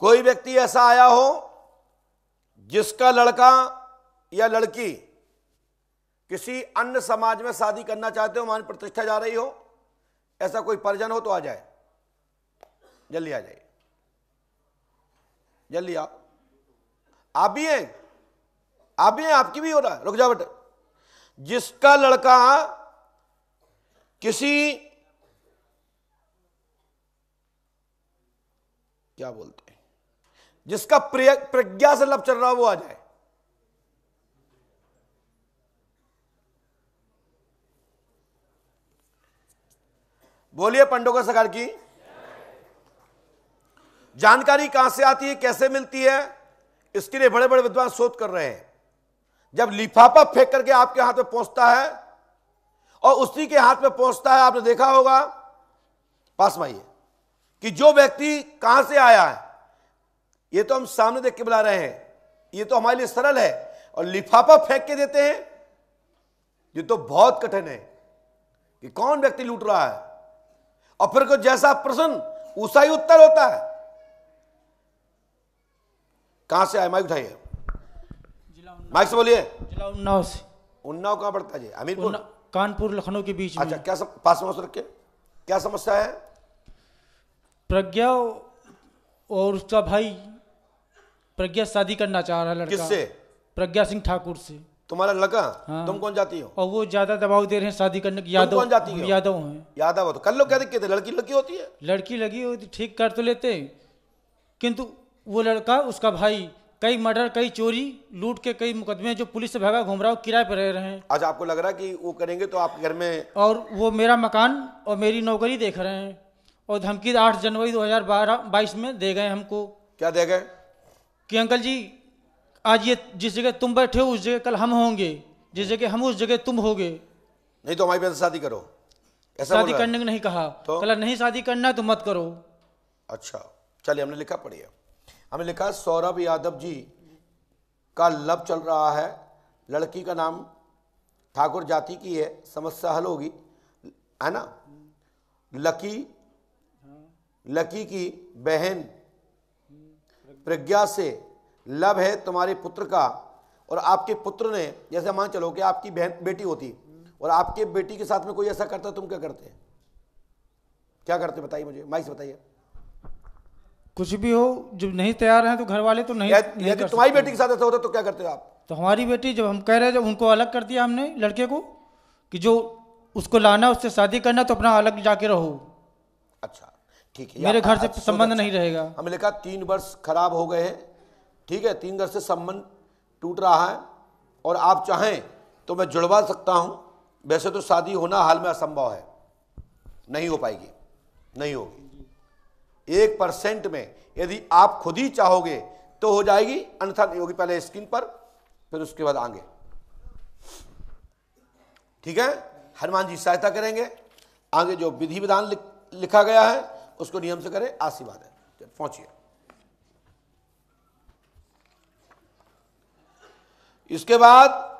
कोई व्यक्ति ऐसा आया हो जिसका लड़का या लड़की किसी अन्य समाज में शादी करना चाहते हो मान प्रतिष्ठा जा रही हो ऐसा कोई परिजन हो तो आ जाए जल्दी आ जाइए जल्दी आप आप भी हैं आप भी हैं आपकी भी हो रहा है रुक जाओ बेटे जिसका लड़का किसी क्या बोलते हैं जिसका प्रज्ञा से लब चल रहा वो आ जाए बोलिए पंडों का सरकार की जानकारी कहां से आती है कैसे मिलती है इसके लिए बड़े बड़े विद्वान शोध कर रहे हैं जब लिफाफा फेंक करके आपके हाथ में पहुंचता है और उसी के हाथ में पहुंचता है आपने देखा होगा पास माइए कि जो व्यक्ति कहां से आया है ये तो हम सामने देख के बुला रहे हैं ये तो हमारे लिए सरल है और लिफाफा फेंक के देते हैं ये तो बहुत कठिन है कि कौन व्यक्ति लूट रहा है और फिर को जैसा प्रश्न उसा ही उत्तर होता है कहां से आए माइक उठाइए माइक से बोलिए जिला उन्नाव से उन्नाव कहां पड़ता है जी हमीरपुर कानपुर लखनऊ के बीच अच्छा क्या सम, पास में रखे क्या समस्या है प्रज्ञा और उसका भाई प्रज्ञा शादी करना चाह रहा लड़का किससे प्रज्ञा सिंह ठाकुर से तुम्हारा लगा हाँ। तुम कौन जाती हो और वो ज्यादा दबाव दे रहे हैं शादी करने की यादव कौन जाती है यादव हैं यादव हो तो कर लो क्या दिक्कत है लड़की लगी होती है लड़की लगी होती ठीक कर तो लेते किंतु वो लड़का उसका भाई कई मर्डर कई चोरी लूट के कई मुकदमे जो पुलिस से भागा घूम रहा हूँ किराए पर रह रहे हैं आज आपको लग रहा है कि वो करेंगे तो आपके घर में और वो मेरा मकान और मेरी नौकरी देख रहे हैं और धमकी आठ जनवरी दो हजार बाईस में दे गए हमको क्या दे गए कि अंकल जी आज ये जिस जगह तुम बैठे हो उस जगह कल हम होंगे जिस हम्म। जगह हम उस जगह तुम होगे नहीं तो हमारी बहन शादी करो ऐसा शादी करने को नहीं कहा तो कल नहीं शादी करना तो मत करो अच्छा चलिए हमने लिखा पढ़िए हमने लिखा सौरभ यादव जी का लब चल रहा है लड़की का नाम ठाकुर जाति की है समस्या हल होगी है ना लकी लकी की बहन हम्म। प्रज्ञा से लव है तुम्हारे पुत्र का और आपके पुत्र ने जैसे मान चलो कि आपकी बहन बेटी होती और आपके बेटी के साथ में कोई ऐसा करता तुम क्या करते क्या करते बताइए मुझे माइक से बताइए कुछ भी हो जब नहीं तैयार हैं तो घर वाले तो नहीं यदि तो तुम्हारी बेटी के साथ ऐसा होता तो क्या करते आप तो हमारी बेटी जब हम कह रहे हैं जब उनको अलग कर दिया हमने लड़के को कि जो उसको लाना उससे शादी करना तो अपना अलग जाके रहो अच्छा ठीक है मेरे घर से अच्छा, संबंध अच्छा। नहीं रहेगा हमने कहा तीन वर्ष खराब हो गए हैं ठीक है तीन घर से संबंध टूट रहा है और आप चाहें तो मैं जुड़वा सकता हूँ वैसे तो शादी होना हाल में असंभव है नहीं हो पाएगी नहीं होगी एक परसेंट में यदि आप खुद ही चाहोगे तो हो जाएगी अन्यथा नहीं होगी पहले स्किन पर फिर उसके बाद आगे ठीक है हनुमान जी सहायता करेंगे आगे जो विधि विधान लिखा गया है उसको नियम से करें आशीर्वाद है पहुंचिए इसके बाद